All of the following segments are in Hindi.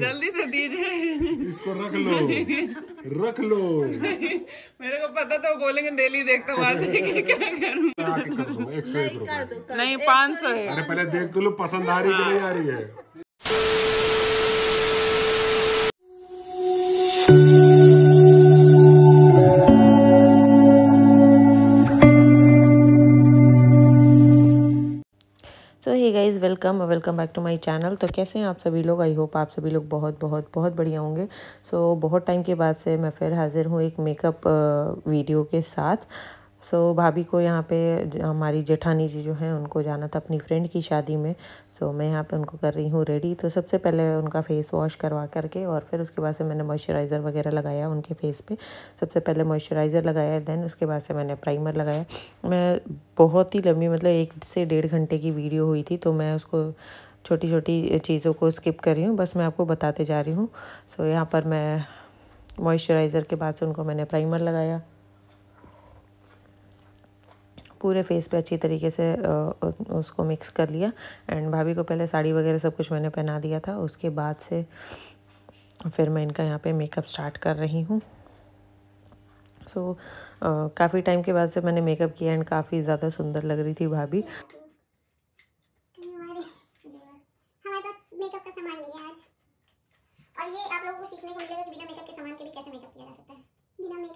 जल्दी से दीजिए इसको रख लो रख लो मेरे को पता था वो तो बोलेंगे डेली देखता हूँ क्या करूँ नहीं पाँच सौ अरे पहले देख तो लो पसंद आ रही हाँ। नहीं आ रही है hey guys welcome welcome back to my channel तो कैसे हैं आप सभी लोग आई होप आप सभी लोग बहुत बहुत बहुत बढ़िया होंगे सो so, बहुत टाइम के बाद से मैं फिर हाज़िर हूँ एक मेकअप वीडियो के साथ सो so, भाभी को यहाँ पे हमारी जेठानी जी जो हैं उनको जाना था अपनी फ्रेंड की शादी में सो so, मैं यहाँ पे उनको कर रही हूँ रेडी तो सबसे पहले उनका फेस वॉश करवा करके और फिर उसके बाद से मैंने मॉइस्चराइज़र वगैरह लगाया उनके फेस पे सबसे पहले मॉइस्चराइज़र लगाया देन उसके बाद से मैंने प्राइमर लगाया मैं बहुत ही लंबी मतलब एक से डेढ़ घंटे की वीडियो हुई थी तो मैं उसको छोटी छोटी चीज़ों को स्किप कर रही हूँ बस मैं आपको बताते जा रही हूँ सो so, यहाँ पर मैं मॉइस्चराइज़र के बाद से उनको मैंने प्राइमर लगाया पूरे फेस पे अच्छी तरीके से उसको मिक्स कर लिया एंड भाभी को पहले साड़ी वगैरह सब कुछ मैंने पहना दिया था उसके बाद से फिर मैं इनका यहाँ पे मेकअप स्टार्ट कर रही हूँ सो so, काफ़ी टाइम के बाद से मैंने मेकअप किया एंड काफ़ी ज़्यादा सुंदर लग रही थी भाभी मेकअप के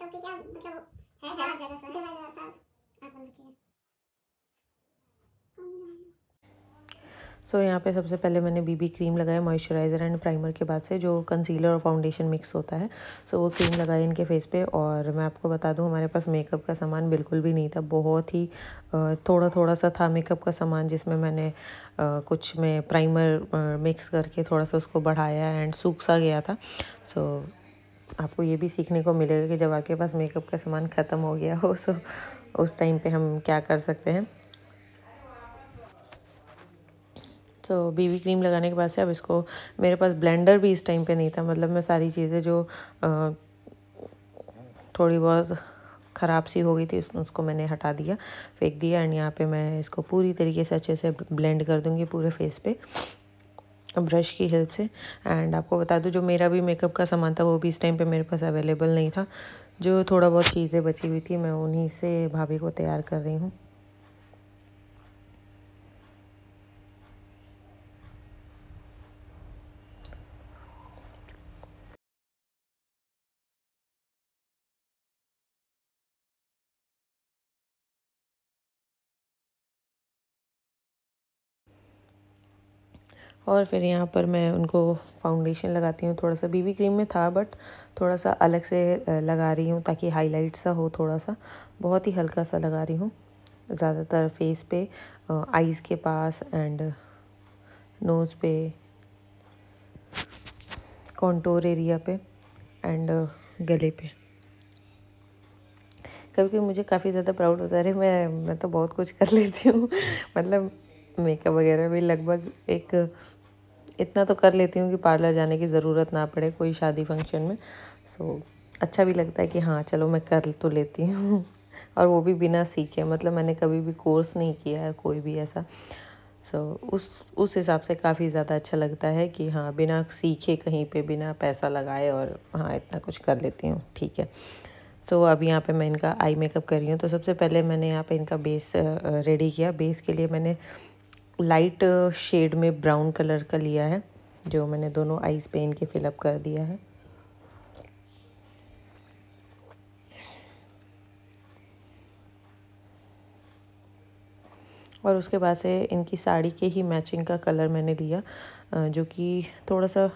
क्या मतलब है ज़्यादा ज़्यादा सो so, यहाँ पे सबसे पहले मैंने बीबी क्रीम लगाया मॉइस्चराइज़र एंड प्राइमर के बाद से जो कंसीलर और फाउंडेशन मिक्स होता है सो so, वो क्रीम लगाई इनके फेस पे और मैं आपको बता दूँ हमारे पास मेकअप का सामान बिल्कुल भी नहीं था बहुत ही थोड़ा थोड़ा सा था मेकअप का सामान जिसमें मैंने कुछ में प्राइमर मिक्स करके थोड़ा सा उसको बढ़ाया एंड सूख सा गया था सो so, आपको ये भी सीखने को मिलेगा कि जब आपके पास मेकअप का सामान ख़त्म हो गया हो सो उस टाइम पे हम क्या कर सकते हैं तो बीबी क्रीम लगाने के बाद से अब इसको मेरे पास ब्लेंडर भी इस टाइम पे नहीं था मतलब मैं सारी चीज़ें जो आ, थोड़ी बहुत ख़राब सी हो गई थी उसको मैंने हटा दिया फेंक दिया एंड यहाँ पे मैं इसको पूरी तरीके से अच्छे से ब्लेंड कर दूँगी पूरे फेस पे ब्रश की हेल्प से एंड आपको बता दूँ जो मेरा भी मेकअप का सामान था वो भी इस टाइम पे मेरे पास अवेलेबल नहीं था जो थोड़ा बहुत चीज़ें बची हुई थी मैं उन्हीं से भाभी को तैयार कर रही हूँ और फिर यहाँ पर मैं उनको फाउंडेशन लगाती हूँ थोड़ा सा बीबी क्रीम में था बट थोड़ा सा अलग से लगा रही हूँ ताकि हाईलाइट सा हो थोड़ा सा बहुत ही हल्का सा लगा रही हूँ ज़्यादातर फेस पे आईज़ के पास एंड नोज़ पे कॉन्टोर एरिया पे एंड गले पे कभी कभी मुझे काफ़ी ज़्यादा प्राउड होता है मैं मैं तो बहुत कुछ कर लेती हूँ मतलब मेकअप वगैरह भी लगभग एक इतना तो कर लेती हूँ कि पार्लर जाने की ज़रूरत ना पड़े कोई शादी फंक्शन में सो अच्छा भी लगता है कि हाँ चलो मैं कर तो लेती हूँ और वो भी बिना सीखे मतलब मैंने कभी भी कोर्स नहीं किया है कोई भी ऐसा सो so, उस उस हिसाब से काफ़ी ज़्यादा अच्छा लगता है कि हाँ बिना सीखे कहीं पे बिना पैसा लगाए और हाँ इतना कुछ कर लेती हूँ ठीक है सो so, अब यहाँ पे मैं इनका आई मेकअप कर रही हूँ तो सबसे पहले मैंने यहाँ पे इनका बेस रेडी किया बेस के लिए मैंने लाइट शेड में ब्राउन कलर का लिया है जो मैंने दोनों आइस पे इनके फिलअप कर दिया है और उसके बाद से इनकी साड़ी के ही मैचिंग का कलर मैंने लिया जो कि थोड़ा सा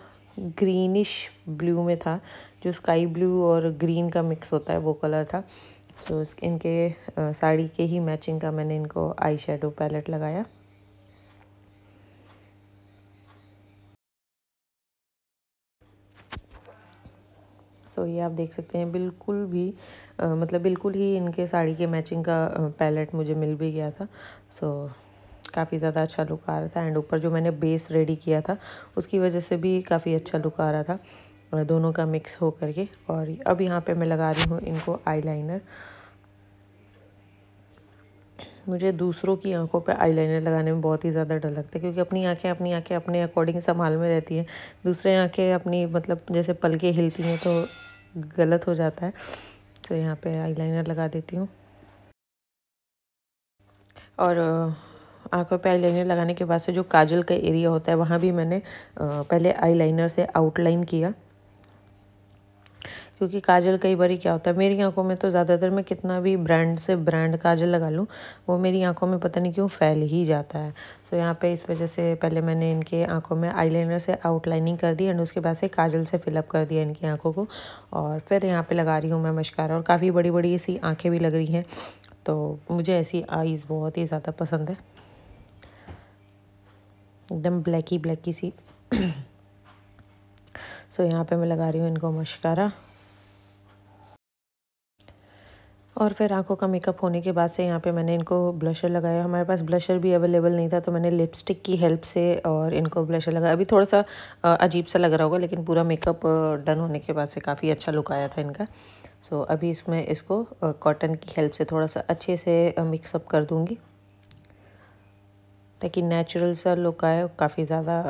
ग्रीनिश ब्लू में था जो स्काई ब्लू और ग्रीन का मिक्स होता है वो कलर था सो इनके साड़ी के ही मैचिंग का मैंने इनको आई शेडो पैलेट लगाया सो ये आप देख सकते हैं बिल्कुल भी आ, मतलब बिल्कुल ही इनके साड़ी के मैचिंग का पैलेट मुझे मिल भी गया था सो काफ़ी ज़्यादा अच्छा लुक आ रहा था एंड ऊपर जो मैंने बेस रेडी किया था उसकी वजह से भी काफ़ी अच्छा लुक आ रहा था दोनों का मिक्स हो करके और अब यहाँ पे मैं लगा रही हूँ इनको आईलाइनर मुझे दूसरों की आंखों पे आईलाइनर लगाने में बहुत ही ज़्यादा डर लगता है क्योंकि अपनी आंखें अपनी आंखें अपने अकॉर्डिंग संभाल में रहती हैं दूसरे आंखें अपनी मतलब जैसे पलके हिलती हैं तो गलत हो जाता है तो यहाँ पे आईलाइनर लगा देती हूँ और आंखों पे आईलाइनर लगाने के बाद से जो काजल का एरिया होता है वहाँ भी मैंने पहले आई से आउटलाइन किया क्योंकि काजल कई बार क्या होता है मेरी आंखों में तो ज़्यादातर मैं कितना भी ब्रांड से ब्रांड काजल लगा लूँ वो मेरी आंखों में पता नहीं क्यों फैल ही जाता है सो so, यहाँ पे इस वजह से पहले मैंने इनके आंखों में आईलाइनर से आउटलाइनिंग कर दी एंड उसके बाद से काजल से फिलअप कर दिया इनकी आँखों को और फिर यहाँ पर लगा रही हूँ मैं मशकारा और काफ़ी बड़ी बड़ी ऐसी आँखें भी लग रही हैं तो मुझे ऐसी आईज़ बहुत ही ज़्यादा पसंद है एकदम ब्लैकी ब्लैकी सी सो so, यहाँ पे मैं लगा रही हूँ इनको मशकारा और फिर आंखों का मेकअप होने के बाद से यहाँ पे मैंने इनको ब्लशर लगाया हमारे पास ब्लशर भी अवेलेबल नहीं था तो मैंने लिपस्टिक की हेल्प से और इनको ब्लशर लगाया अभी थोड़ा सा अजीब सा लग रहा होगा लेकिन पूरा मेकअप डन होने के बाद से काफ़ी अच्छा लुक आया था इनका सो अभी इसमें इसको कॉटन की हेल्प से थोड़ा सा अच्छे से मिक्सअप कर दूँगी ताकि नेचुरल सा लुक आए काफ़ी ज़्यादा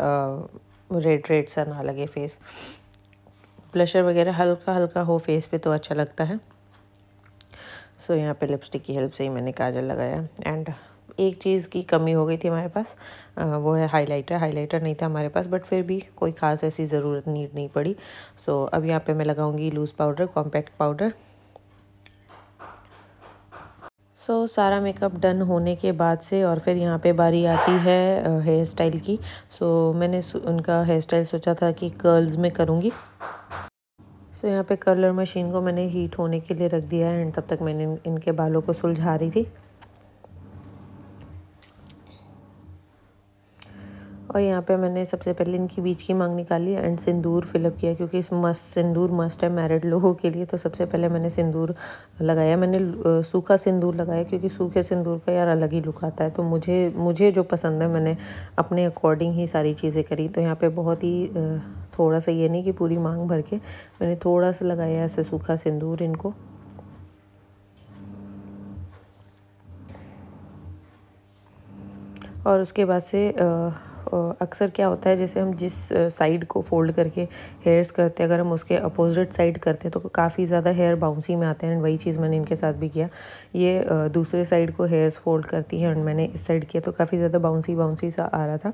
रेड रेड सा ना लगे फेस ब्लशर वगैरह हल्का हल्का हो फेस पे तो अच्छा लगता है सो यहाँ पे लिपस्टिक की हेल्प से ही मैंने काजल लगाया एंड एक चीज़ की कमी हो गई थी हमारे पास वो है हाइलाइटर हाइलाइटर नहीं था हमारे पास बट फिर भी कोई ख़ास ऐसी ज़रूरत नीड नहीं पड़ी सो so, अब यहाँ पे मैं लगाऊंगी loose powder compact powder so so, सारा मेकअप डन होने के बाद से और फिर यहाँ पे बारी आती है हेयर स्टाइल की सो so, मैंने उनका हेयर स्टाइल सोचा था कि कर्ल्स में करूँगी सो तो यहाँ पे कलर मशीन को मैंने हीट होने के लिए रख दिया है एंड तब तक मैंने इनके बालों को सुलझा रही थी और यहाँ पे मैंने सबसे पहले इनकी बीच की मांग निकाली एंड सिंदूर फिलअप किया क्योंकि इस मस्त सिंदूर मस्ट है मैरिड लोगों के लिए तो सबसे पहले मैंने सिंदूर लगाया मैंने सूखा सिंदूर लगाया क्योंकि सूखे सिंदूर का यार अलग ही लुक आता है तो मुझे मुझे जो पसंद है मैंने अपने अकॉर्डिंग ही सारी चीज़ें करी तो यहाँ पर बहुत ही थोड़ा सा ये नहीं कि पूरी मांग भर के मैंने थोड़ा सा लगाया ऐसे सूखा सिंदूर इनको और उसके बाद से अक्सर क्या होता है जैसे हम जिस साइड को फोल्ड करके हेयर्स करते हैं अगर हम उसके अपोजिट साइड करते हैं तो काफ़ी ज़्यादा हेयर बाउंसी में आते हैं एंड वही चीज़ मैंने इनके साथ भी किया ये दूसरे साइड को हेयर्स फोल्ड करती है एंड मैंने इस साइड किया तो काफ़ी ज़्यादा बाउंसी बाउंसी सा आ रहा था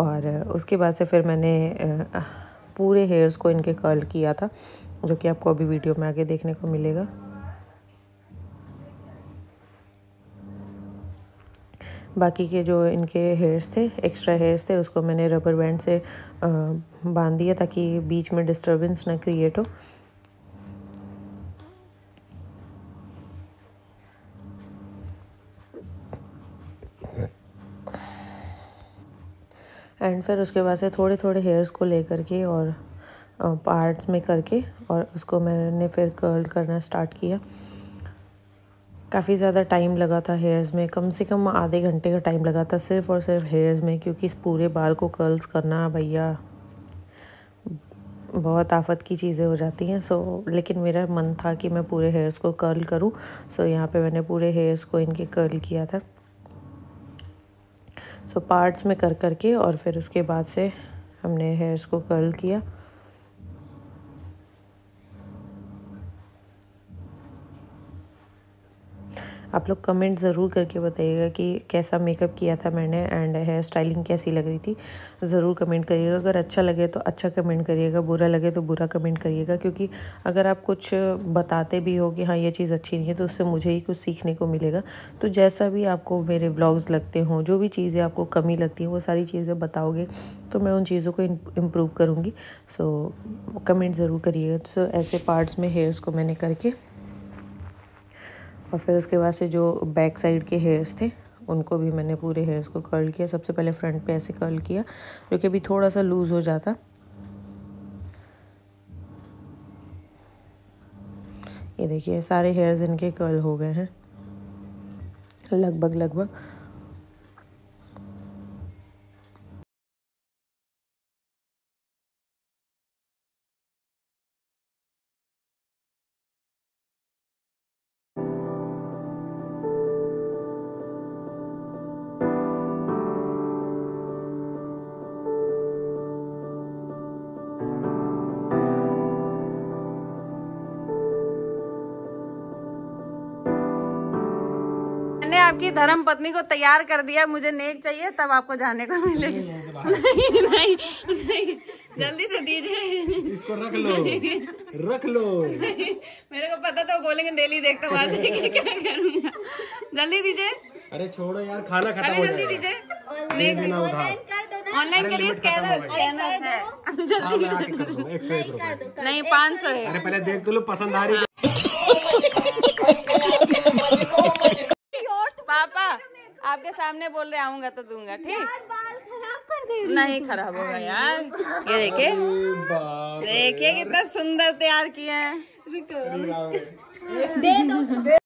और उसके बाद से फिर मैंने पूरे हेयर्स को इनके कर्ल किया था जो कि आपको अभी वीडियो में आगे देखने को मिलेगा बाकी के जो इनके हेयर्स थे एक्स्ट्रा हेयर्स थे उसको मैंने रबर बैंड से बांध दिया ताकि बीच में डिस्टरबेंस ना क्रिएट हो एंड फिर उसके बाद से थोड़े थोड़े हेयर्स को लेकर के और पार्ट्स में करके और उसको मैंने फिर कर्ल करना स्टार्ट किया काफ़ी ज़्यादा टाइम लगा था हेयर्स में कम से कम आधे घंटे का टाइम लगा था सिर्फ और सिर्फ हेयर्स में क्योंकि इस पूरे बाल को कर्ल्स करना भैया बहुत आफत की चीज़ें हो जाती हैं सो लेकिन मेरा मन था कि मैं पूरे हेयर्स को कर्ल करूं सो यहाँ पे मैंने पूरे हेयर्स को इनके कर्ल किया था सो पार्ट्स में कर कर के और फिर उसके बाद से हमने हेयर्स को कर्ल किया आप लोग कमेंट ज़रूर करके बताइएगा कि कैसा मेकअप किया था मैंने एंड हेयर स्टाइलिंग कैसी लग रही थी ज़रूर कमेंट करिएगा अगर अच्छा लगे तो अच्छा कमेंट करिएगा बुरा लगे तो बुरा कमेंट करिएगा क्योंकि अगर आप कुछ बताते भी हो कि हाँ ये चीज़ अच्छी नहीं है तो उससे मुझे ही कुछ सीखने को मिलेगा तो जैसा भी आपको मेरे ब्लॉग्स लगते हों जो भी चीज़ें आपको कमी लगती हैं वो सारी चीज़ें बताओगे तो मैं उन चीज़ों को इम्प्रूव करूँगी सो कमेंट ज़रूर करिएगा तो ऐसे पार्ट्स में हेयर्स को मैंने करके और फिर उसके बाद से जो बैक साइड के हेयर्स थे उनको भी मैंने पूरे हेयर्स को कर्ल किया सबसे पहले फ्रंट पे ऐसे कर्ल किया जो कि अभी थोड़ा सा लूज़ हो जाता ये देखिए सारे हेयर्स इनके कर्ल हो गए हैं लगभग लगभग आपकी धर्म पत्नी को तैयार कर दिया मुझे नेक चाहिए तब आपको जाने को मिलेगा नहीं नहीं नहीं जल्दी से दीजिए इसको रख लो रख लो मेरे को पता था बोलेंगे डेली देखता हुआ क्या करूँगा जल्दी दीजिए अरे छोड़ो यार खाना खत्म हो जल्दी दीजिए ऑनलाइन के स्कैनर स्कैनर नहीं पाँच सौ अरे पहले देख तो लो पसंद आ रही आपके सामने बोल रहे आऊंगा तो दूंगा ठीक नहीं खराब होगा यार ये देखे देखिए कितना सुंदर तैयार किए हैं दे दो